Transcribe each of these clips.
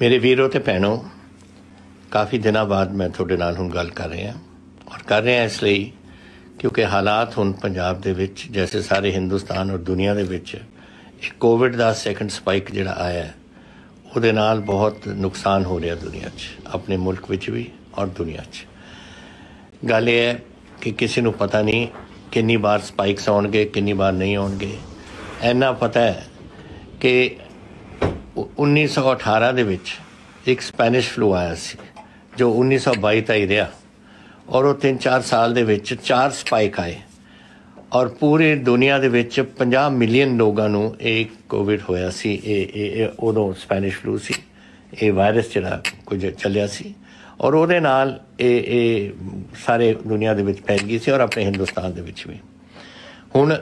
ਮੇਰੇ ਵੀਰੋ ਤੇ ਭੈਣੋ ਕਾਫੀ ਦਿਨਾਂ ਬਾਅਦ ਮੈਂ ਤੁਹਾਡੇ ਨਾਲ ਹੁਣ ਗੱਲ ਕਰ ਰਿਹਾ ਔਰ ਕਰ ਰਿਹਾ ਇਸ ਲਈ ਕਿਉਂਕਿ ਹਾਲਾਤ ਹੁਣ ਪੰਜਾਬ ਦੇ ਵਿੱਚ ਜੈਸੇ ਸਾਰੇ ਹਿੰਦੁਸਤਾਨ ਔਰ ਦੁਨੀਆ ਦੇ ਵਿੱਚ ਇੱਕ ਕੋਵਿਡ ਦਾ ਸੈਕੰਡ ਸਪਾਈਕ ਜਿਹੜਾ ਆਇਆ ਹੈ ਉਹਦੇ ਨਾਲ ਬਹੁਤ ਨੁਕਸਾਨ ਹੋ ਰਿਹਾ ਦੁਨੀਆ 'ਚ ਆਪਣੇ ਮੁਲਕ ਵਿੱਚ ਵੀ ਔਰ ਦੁਨੀਆ 'ਚ ਗੱਲ ਇਹ ਹੈ ਕਿ ਕਿਸੇ ਨੂੰ ਪਤਾ ਨਹੀਂ ਕਿੰਨੀ ਵਾਰ ਸਪਾਈਕਸ ਆਉਣਗੇ ਕਿੰਨੀ ਵਾਰ ਨਹੀਂ ਆਉਣਗੇ ਐਨਾ ਪਤਾ ਹੈ ਕਿ 1918 ਦੇ ਵਿੱਚ ਇੱਕ ਸਪੈਨਿਸ਼ ਫਲੂ ਆਇਆ ਸੀ ਜੋ 1922 ਤਾਈਂ ਰਿਹਾ ਔਰ ਉਹ 3-4 ਸਾਲ ਦੇ ਵਿੱਚ ਚਾਰ ਸਪਾਈਕ ਆਏ ਔਰ ਪੂਰੀ ਦੁਨੀਆ ਦੇ ਵਿੱਚ 50 ਮਿਲੀਅਨ ਲੋਕਾਂ ਨੂੰ ਇਹ ਕੋਵਿਡ ਹੋਇਆ ਸੀ ਇਹ ਇਹ ਉਦੋਂ ਸਪੈਨਿਸ਼ ਫਲੂ ਸੀ ਇਹ ਵਾਇਰਸ ਜਿਹੜਾ ਕੁਝ ਚੱਲਿਆ ਸੀ ਔਰ ਉਹਦੇ ਨਾਲ ਇਹ ਇਹ ਸਾਰੇ ਦੁਨੀਆ ਦੇ ਵਿੱਚ ਫੈਲ ਗਈ ਸੀ ਔਰ ਆਪਣੇ ਹਿੰਦੁਸਤਾਨ ਦੇ ਵਿੱਚ ਵੀ ਹੁਣ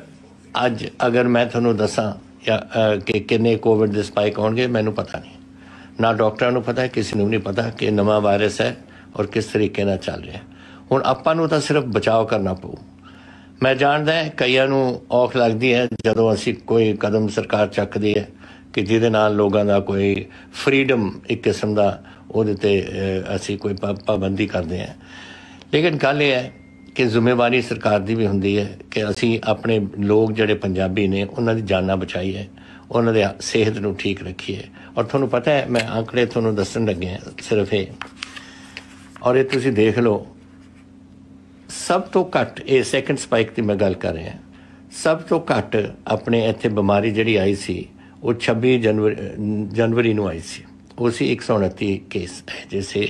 ਅੱਜ ਅਗਰ ਮੈਂ ਤੁਹਾਨੂੰ ਦੱਸਾਂ ਕਿ ਕਿੰਨੇ ਕੋਵਿਡ ਦੇ ਸਪਾਈਕ ਹੋਣਗੇ ਮੈਨੂੰ ਪਤਾ ਨਹੀਂ ਨਾ ਡਾਕਟਰਾਂ ਨੂੰ ਪਤਾ ਕਿਸੇ ਨੂੰ ਨਹੀਂ ਪਤਾ ਕਿ ਨਵਾਂ ਵਾਇਰਸ ਹੈ ਔਰ ਕਿਸ ਤਰੀਕੇ ਨਾਲ ਚੱਲ ਰਿਹਾ ਹੁਣ ਆਪਾਂ ਨੂੰ ਤਾਂ ਸਿਰਫ ਬਚਾਓ ਕਰਨਾ ਪਊ ਮੈਂ ਜਾਣਦਾ ਹੈ ਕਈਆਂ ਨੂੰ ਔਖ ਲੱਗਦੀ ਹੈ ਜਦੋਂ ਅਸੀਂ ਕੋਈ ਕਦਮ ਸਰਕਾਰ ਚੱਕਦੀ ਹੈ ਕਿ ਜਿਹਦੇ ਨਾਲ ਲੋਕਾਂ ਦਾ ਕੋਈ ਫਰੀडम ਇੱਕ ਕਿਸਮ ਦਾ ਉਹਦੇ ਤੇ ਅਸੀਂ ਕੋਈ ਪਾਬੰਦੀ ਕਰਦੇ ਹਾਂ ਲੇਕਿਨ ਗੱਲ ਇਹ ਹੈ ਕਿ ਜ਼ਿੰਮੇਵਾਰੀ ਸਰਕਾਰ ਦੀ ਵੀ ਹੁੰਦੀ ਹੈ ਕਿ ਅਸੀਂ ਆਪਣੇ ਲੋਕ ਜਿਹੜੇ ਪੰਜਾਬੀ ਨੇ ਉਹਨਾਂ ਦੀ ਜਾਨਾਂ ਬਚਾਈਏ ਉਹਨਾਂ ਦੇ ਸਿਹਤ ਨੂੰ ਠੀਕ ਰੱਖੀਏ ਔਰ ਤੁਹਾਨੂੰ ਪਤਾ ਹੈ ਮੈਂ ਆંકੜੇ ਤੁਹਾਨੂੰ ਦੱਸਣ ਲੱਗਿਆ ਸਿਰਫ ਇਹ ਔਰ ਇਹ ਤੁਸੀਂ ਦੇਖ ਲਓ ਸਭ ਤੋਂ ਘੱਟ ਇਹ ਸੈਕੰਡ ਸਪਾਈਕ ਦੀ ਮੈਂ ਗੱਲ ਕਰ ਰਿਹਾ ਸਭ ਤੋਂ ਘੱਟ ਆਪਣੇ ਇੱਥੇ ਬਿਮਾਰੀ ਜਿਹੜੀ ਆਈ ਸੀ ਉਹ 26 ਜਨਵਰੀ ਜਨਵਰੀ ਨੂੰ ਆਈ ਸੀ ਉਹ ਸੀ 129 ਕੇਸ ਜਿਸੇ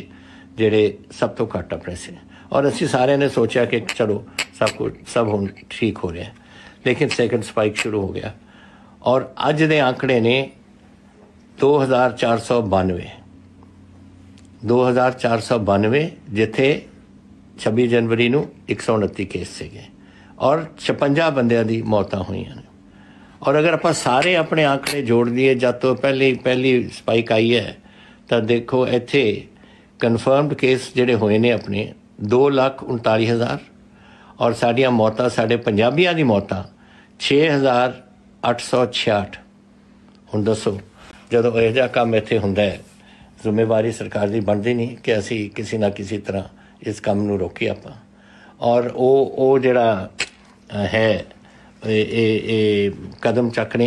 ਜਿਹੜੇ ਸਭ ਤੋਂ ਘੱਟ ਆਪਣੇ ਸੀ ਔਰ ਅਸੀਂ ਸਾਰਿਆਂ ਨੇ ਸੋਚਿਆ ਕਿ ਚਲੋ ਸਭ ਕੁਝ ਸਭ ਹੁਣ ਠੀਕ ਹੋ ਰਿਹਾ ਲੇਕਿਨ ਸੈਕੰਡ ਸਪਾਈਕ ਸ਼ੁਰੂ ਹੋ ਗਿਆ ਔਰ ਅੱਜ ਦੇ ਆંકੜੇ ਨੇ 2492 2492 ਜਿੱਥੇ 26 ਜਨਵਰੀ ਨੂੰ 129 ਕੇਸ ਸੀਗੇ ਔਰ 56 ਬੰਦਿਆਂ ਦੀ ਮੌਤਾਂ ਹੋਈਆਂ ਨੇ ਔਰ ਅਗਰ ਆਪਾਂ ਸਾਰੇ ਆਪਣੇ ਆંકੜੇ ਜੋੜ ਲਈਏ ਜਦ ਤੋਂ ਪਹਿਲੀ ਪਹਿਲੀ ਸਪਾਈਕ ਆਈ ਹੈ ਤਾਂ ਦੇਖੋ ਇੱਥੇ ਕਨਫਰਮਡ ਕੇਸ ਜਿਹੜੇ ਹੋਏ ਨੇ ਆਪਣੇ 2 ਲੱਖ 39 ਹਜ਼ਾਰ ਔਰ ਸਾਡੀਆਂ ਮੌਤਾਂ ਸਾਡੇ ਪੰਜਾਬੀਆਂ ਦੀ ਮੌਤਾਂ 6866 ਹੁਣ ਦੱਸੋ ਜਦੋਂ ਇਹ ਜਿਹਾ ਕੰਮ ਇੱਥੇ ਹੁੰਦਾ ਹੈ ਜ਼ਿੰਮੇਵਾਰੀ ਸਰਕਾਰ ਦੀ ਬਣਦੀ ਨਹੀਂ ਕਿ ਅਸੀਂ ਕਿਸੇ ਨਾ ਕਿਸੇ ਤਰ੍ਹਾਂ ਇਸ ਕੰਮ ਨੂੰ ਰੋਕੀ ਆਪਾਂ ਔਰ ਉਹ ਉਹ ਜਿਹੜਾ ਹੈ ਇਹ ਇਹ ਕਦਮ ਚੱਕਣੇ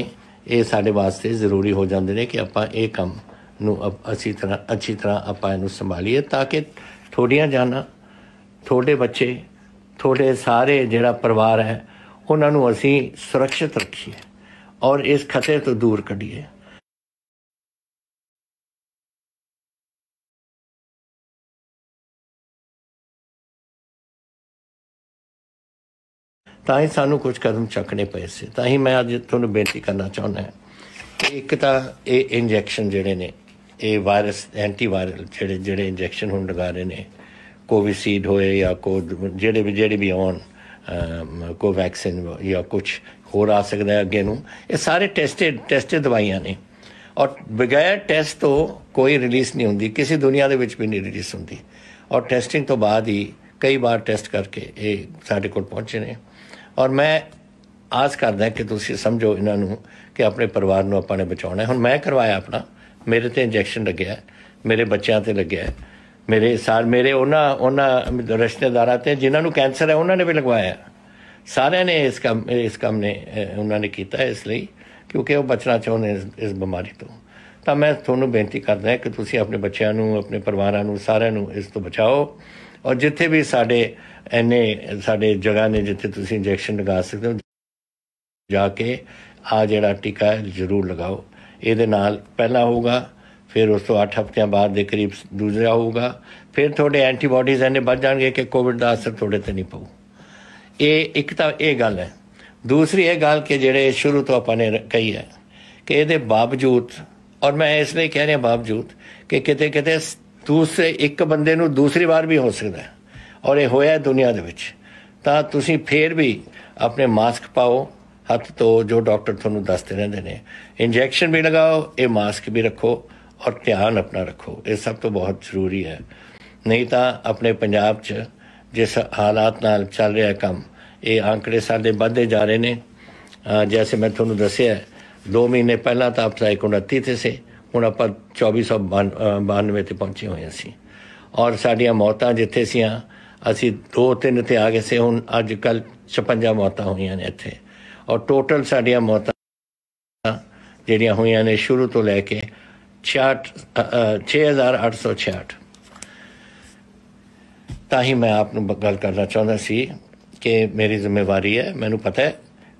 ਇਹ ਸਾਡੇ ਵਾਸਤੇ ਜ਼ਰੂਰੀ ਹੋ ਜਾਂਦੇ ਨੇ ਕਿ ਆਪਾਂ ਇਹ ਕੰਮ ਨੂੰ ਅਸੀਂ ਤਰ੍ਹਾਂ ਅੱਛੀ ਤਰ੍ਹਾਂ ਆਪਾਂ ਇਹਨੂੰ ਸੰਭਾਲੀਏ ਤਾਂ ਕਿ ਥੋੜੀਆਂ ਜਾਨਾਂ ਤੁਹਾਡੇ ਬੱਚੇ ਤੁਹਾਡੇ ਸਾਰੇ ਜਿਹੜਾ ਪਰਿਵਾਰ ਹੈ ਉਹਨਾਂ ਨੂੰ ਅਸੀਂ ਸੁਰੱਖਿਅਤ ਰੱਖੀਏ ਔਰ ਇਸ ਖਤਰੇ ਤੋਂ ਦੂਰ ਕੱਢੀਏ ਤਾਂ ਹੀ ਸਾਨੂੰ ਕੁਝ ਕਦਮ ਚੱਕਣੇ ਪਏ ਸੀ ਤਾਂ ਹੀ ਮੈਂ ਅੱਜ ਤੁਹਾਨੂੰ ਬੇਨਤੀ ਕਰਨਾ ਚਾਹੁੰਦਾ ਹਾਂ ਕਿ ਇੱਕ ਤਾਂ ਇਹ ਇੰਜੈਕਸ਼ਨ ਜਿਹੜੇ ਨੇ ਇਹ ਵਾਇਰਸ ਐਂਟੀਵਾਇਰਲ ਜਿਹੜੇ ਜਿਹੜੇ ਇੰਜੈਕਸ਼ਨ ਹੁਣ ਲਗਾ ਰਹੇ ਨੇ ਕੋਵਿਸੀਡ ਹੋਏ ਜਾਂ ਕੋ ਜਿਹੜੇ ਵੀ ਜਿਹੜੇ ਵੀ ਆਉਣ ਵੈਕਸੀਨ ਜਾਂ ਕੁਝ ਹੋਰ ਆ ਸਕਦਾ ਅੱਗੇ ਨੂੰ ਇਹ ਸਾਰੇ ਟੈਸਟਡ ਟੈਸਟਡ ਦਵਾਈਆਂ ਨੇ ਔਰ ਬਿਗੈਰ ਟੈਸਟ ਤੋਂ ਕੋਈ ਰਿਲੀਜ਼ ਨਹੀਂ ਹੁੰਦੀ ਕਿਸੇ ਦੁਨੀਆ ਦੇ ਵਿੱਚ ਵੀ ਨਹੀਂ ਰਿਲੀਜ਼ ਹੁੰਦੀ ਔਰ ਟੈਸਟਿੰਗ ਤੋਂ ਬਾਅਦ ਹੀ ਕਈ ਵਾਰ ਟੈਸਟ ਕਰਕੇ ਇਹ ਸਾਡੇ ਕੋਲ ਪਹੁੰਚੇ ਨੇ ਔਰ ਮੈਂ ਆਸ ਕਰਦਾ ਕਿ ਤੁਸੀਂ ਸਮਝੋ ਇਹਨਾਂ ਨੂੰ ਕਿ ਆਪਣੇ ਪਰਿਵਾਰ ਨੂੰ ਆਪਾਂ ਨੇ ਬਚਾਉਣਾ ਹੈ ਹੁਣ ਮੈਂ ਕਰਵਾਇਆ ਆਪਣਾ ਮੇਰੇ ਤੇ ਇੰਜੈਕਸ਼ਨ ਲੱਗਿਆ ਮੇਰੇ ਬੱਚਿਆਂ ਤੇ ਲੱਗਿਆ ਮੇਰੇ ਸਾਰ ਮੇਰੇ ਉਹਨਾਂ ਉਹਨਾਂ ਰਿਸ਼ਤੇਦਾਰਾਂ ਤੇ ਜਿਨ੍ਹਾਂ ਨੂੰ ਕੈਂਸਰ ਹੈ ਉਹਨਾਂ ਨੇ ਵੀ ਲਗਵਾਇਆ ਸਾਰਿਆਂ ਨੇ ਇਸ ਕੰਮ ਇਸ ਕੰਮ ਨੇ ਉਹਨਾਂ ਨੇ ਕੀਤਾ ਇਸ ਲਈ ਕਿਉਂਕਿ ਉਹ ਬਚਣਾ ਚਾਹੁੰਦੇ ਇਸ ਬਿਮਾਰੀ ਤੋਂ ਤਾਂ ਮੈਂ ਤੁਹਾਨੂੰ ਬੇਨਤੀ ਕਰਦਾ ਹਾਂ ਕਿ ਤੁਸੀਂ ਆਪਣੇ ਬੱਚਿਆਂ ਨੂੰ ਆਪਣੇ ਪਰਿਵਾਰਾਂ ਨੂੰ ਸਾਰਿਆਂ ਨੂੰ ਇਸ ਤੋਂ ਬਚਾਓ ਔਰ ਜਿੱਥੇ ਵੀ ਸਾਡੇ ਐਨੇ ਸਾਡੇ ਜਗ੍ਹਾ ਨੇ ਜਿੱਥੇ ਤੁਸੀਂ ਇੰਜੈਕਸ਼ਨ ਲਗਾ ਸਕਦੇ ਹੋ ਜਾ ਕੇ ਆ ਜਿਹੜਾ ਟੀਕਾ ਜ਼ਰੂਰ ਲਗਾਓ ਇਹਦੇ ਨਾਲ ਪਹਿਲਾ ਹੋਊਗਾ ਫਿਰ ਉਸ ਤੋਂ 8 ਹਫ਼ਤਿਆਂ ਬਾਅਦ ਦੇ ਕਰੀਬ ਦੂਜਾ ਹੋਊਗਾ ਫਿਰ ਤੁਹਾਡੇ ਐਂਟੀਬਾਡੀਜ਼ ਇਹਨੇ ਵੱਧ ਜਾਣਗੇ ਕਿ ਕੋਵਿਡ ਦਾ ਅਸਰ ਤੁਹਾਡੇ ਤੇ ਨਹੀਂ ਪਊ ਇਹ ਇੱਕ ਤਾਂ ਇਹ ਗੱਲ ਹੈ ਦੂਸਰੀ ਇਹ ਗੱਲ ਕਿ ਜਿਹੜੇ ਸ਼ੁਰੂ ਤੋਂ ਆਪਾਂ ਨੇ ਕਹੀ ਹੈ ਕਿ ਇਹਦੇ ਬਾਵਜੂਦ ਔਰ ਮੈਂ ਇਸ ਲਈ ਕਹਿ ਰਿਹਾ ਬਾਵਜੂਦ ਕਿ ਕਿਤੇ ਕਿਤੇ ਦੂਸਰੇ ਇੱਕ ਬੰਦੇ ਨੂੰ ਦੂਸਰੀ ਵਾਰ ਵੀ ਹੋ ਸਕਦਾ ਹੈ ਔਰ ਇਹ ਹੋਇਆ ਦੁਨੀਆ ਦੇ ਵਿੱਚ ਤਾਂ ਤੁਸੀਂ ਫੇਰ ਵੀ ਆਪਣੇ ਮਾਸਕ ਪਾਓ ਹੱਥ ਤੋਂ ਜੋ ਡਾਕਟਰ ਤੁਹਾਨੂੰ ਦੱਸਦੇ ਰਹਿੰਦੇ ਨੇ ਇੰਜੈਕਸ਼ਨ ਵੀ ਲਗਾਓ ਇਹ ਮਾਸਕ ਵੀ ਰੱਖੋ ਔਰ ਧਿਆਨ ਆਪਣਾ ਰੱਖੋ ਇਹ ਸਭ ਤੋਂ ਬਹੁਤ ਜ਼ਰੂਰੀ ਹੈ ਨਹੀਂ ਤਾਂ ਆਪਣੇ ਪੰਜਾਬ 'ਚ ਜਿਸ ਹਾਲਾਤ ਨਾਲ ਚੱਲ ਰਿਹਾ ਕੰਮ ਇਹ ਅੰਕੜੇ ਸਾਡੇ ਵੱਧੇ ਜਾ ਰਹੇ ਨੇ ਜਿਵੇਂ ਮੈਂ ਤੁਹਾਨੂੰ ਦੱਸਿਆ 2 ਮਹੀਨੇ ਪਹਿਲਾਂ ਤਾਂ ਆਪਣਾ 29 ਤੇ ਸੀ ਹੁਣ ਆਪਾਂ 2492 ਤੇ ਪਹੁੰਚੇ ਹੋਏ ਅਸੀਂ ਔਰ ਸਾਡੀਆਂ ਮੌਤਾਂ ਜਿੱਥੇ ਸੀਆਂ ਅਸੀਂ 2 3 ਤੇ ਆ ਗਏ ਸੀ ਹੁਣ ਅੱਜ ਕੱਲ 56 ਮੌਤਾਂ ਹੋਈਆਂ ਨੇ ਇੱਥੇ ਔਰ ਟੋਟਲ ਸਾਡੀਆਂ ਮੌਤਾਂ ਜਿਹੜੀਆਂ ਹੋਈਆਂ ਨੇ ਸ਼ੁਰੂ ਤੋਂ ਲੈ ਕੇ 6866 ਤਾਂ ਹੀ ਮੈਂ ਆਪ ਨੂੰ ਗੱਲ ਕਰਨਾ ਚਾਹੁੰਦਾ ਸੀ ਕਿ ਮੇਰੀ ਜ਼ਿੰਮੇਵਾਰੀ ਹੈ ਮੈਨੂੰ ਪਤਾ ਹੈ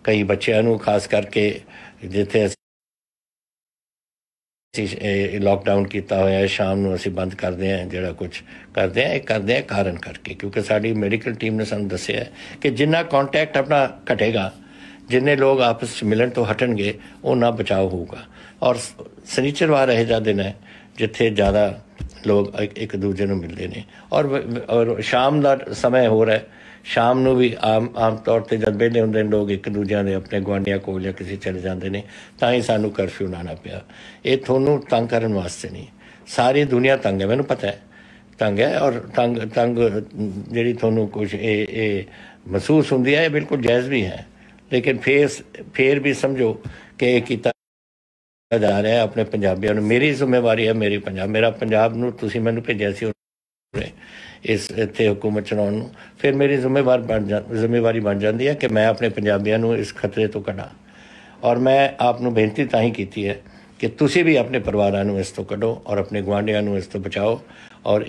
ਕਈ ਬੱਚਿਆਂ ਨੂੰ ਖਾਸ ਕਰਕੇ ਜਿੱਥੇ ਅਸੀਂ ਲਾਕਡਾਊਨ ਕੀਤਾ ਹੋਇਆ ਹੈ ਸ਼ਾਮ ਨੂੰ ਅਸੀਂ ਬੰਦ ਕਰਦੇ ਹਾਂ ਜਿਹੜਾ ਕੁਝ ਕਰਦੇ ਹਾਂ ਇਹ ਕਰਦੇ ਹਾਂ ਕਾਰਨ ਕਰਕੇ ਕਿਉਂਕਿ ਸਾਡੀ ਮੈਡੀਕਲ ਟੀਮ ਨੇ ਸਾਨੂੰ ਦੱਸਿਆ ਹੈ ਕਿ ਜਿੰਨਾ ਕੰਟੈਕਟ ਆਪਣਾ ਘਟੇਗਾ ਜਿੰਨੇ ਲੋਕ ਆਪਸ ਵਿੱਚ ਮਿਲਣ ਤੋਂ ਹਟਣਗੇ ਉਹਨਾਂ ਬਚਾਓ ਹੋਊਗਾ ਔਰ ਸ਼ਨੀਚਰਵਾਰ ਇਹ ਜਾਂ ਦਿਨ ਹੈ ਜਿੱਥੇ ਜ਼ਿਆਦਾ ਲੋਕ ਇੱਕ ਦੂਜੇ ਨੂੰ ਮਿਲਦੇ ਨੇ ਔਰ ਔਰ ਸ਼ਾਮ ਦਾ ਸਮੇਂ ਹੋ ਰਿਹਾ ਸ਼ਾਮ ਨੂੰ ਵੀ ਆਮ ਆਮ ਤੌਰ ਤੇ ਜਦ ਬੈਠੇ ਹੁੰਦੇ ਨੇ ਲੋਕ ਇੱਕ ਦੂਜਿਆਂ ਦੇ ਆਪਣੇ ਗਵਾਂਡੀਆਂ ਕੋਲ ਜਾਂ ਕਿਸੇ ਚਲੇ ਜਾਂਦੇ ਨੇ ਤਾਂ ਹੀ ਸਾਨੂੰ ਕਰਫਿਊ ਲਾਣਾ ਪਿਆ ਇਹ ਤੁਹਾਨੂੰ ਤੰਗ ਕਰਨ ਵਾਸਤੇ ਨਹੀਂ ਸਾਰੀ ਦੁਨੀਆ ਤੰਗ ਹੈ ਮੈਨੂੰ ਪਤਾ ਹੈ ਤੰਗ ਹੈ ਔਰ ਤੰਗ ਤੰਗ ਜਿਹੜੀ ਤੁਹਾਨੂੰ ਕੁਝ ਇਹ ਇਹ ਮਹਿਸੂਸ ਹੁੰਦੀ ਹੈ ਇਹ ਬਿਲਕੁਲ ਜਾਇਜ਼ ਵੀ ਹੈ ਲੇਕਿਨ ਫੇਰ ਫੇਰ ਵੀ ਸਮਝੋ ਕਿ ਇਹ ਕੀਤਾ ਜਾ ਰਿਹਾ ਆਪਣੇ ਪੰਜਾਬੀਆਂ ਨੂੰ ਮੇਰੀ ਜ਼ਿੰਮੇਵਾਰੀ ਹੈ ਮੇਰੀ ਪੰਜਾਬ ਮੇਰਾ ਪੰਜਾਬ ਨੂੰ ਤੁਸੀਂ ਮੈਨੂੰ ਭੇਜਿਆ ਸੀ ਇਸ ਇੱਥੇ ਹਕੂਮਤ ਚਲਾਉਣ ਨੂੰ ਫਿਰ ਮੇਰੀ ਜ਼ਿੰਮੇਵਾਰ ਬਣ ਜਾਂਦੀ ਜ਼ਿੰਮੇਵਾਰੀ ਬਣ ਜਾਂਦੀ ਹੈ ਕਿ ਮੈਂ ਆਪਣੇ ਪੰਜਾਬੀਆਂ ਨੂੰ ਇਸ ਖਤਰੇ ਤੋਂ ਕਢਾਂ ਔਰ ਮੈਂ ਆਪ ਨੂੰ ਬੇਨਤੀ ਤਾਂ ਹੀ ਕੀਤੀ ਹੈ ਕਿ ਤੁਸੀਂ ਵੀ ਆਪਣੇ ਪਰਿਵਾਰਾਂ ਨੂੰ ਇਸ ਤੋਂ ਕਢੋ ਔਰ ਆਪਣੇ ਗਵਾਂਢੀਆਂ ਨੂੰ ਇਸ ਤੋਂ ਬਚਾਓ ਔਰ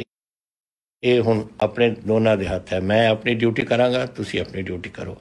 ਇਹ ਹੁਣ ਆਪਣੇ ਦੋਨਾਂ ਦੇ ਹੱਥ ਹੈ ਮੈਂ ਆਪਣੀ ਡਿਊਟੀ ਕਰਾਂਗਾ ਤੁਸੀਂ ਆਪਣੀ ਡਿਊਟੀ ਕਰੋ